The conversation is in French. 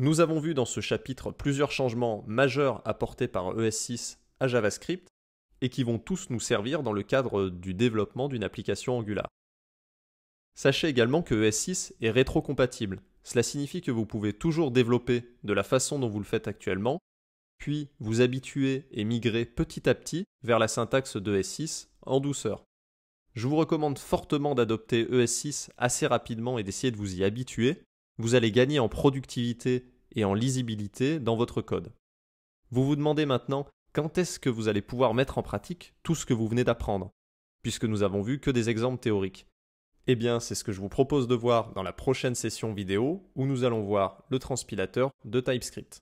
Nous avons vu dans ce chapitre plusieurs changements majeurs apportés par ES6 à JavaScript et qui vont tous nous servir dans le cadre du développement d'une application Angular. Sachez également que ES6 est rétrocompatible. Cela signifie que vous pouvez toujours développer de la façon dont vous le faites actuellement, puis vous habituer et migrer petit à petit vers la syntaxe de 6 e en douceur. Je vous recommande fortement d'adopter ES6 assez rapidement et d'essayer de vous y habituer vous allez gagner en productivité et en lisibilité dans votre code. Vous vous demandez maintenant quand est-ce que vous allez pouvoir mettre en pratique tout ce que vous venez d'apprendre, puisque nous avons vu que des exemples théoriques. Eh bien, c'est ce que je vous propose de voir dans la prochaine session vidéo où nous allons voir le transpilateur de TypeScript.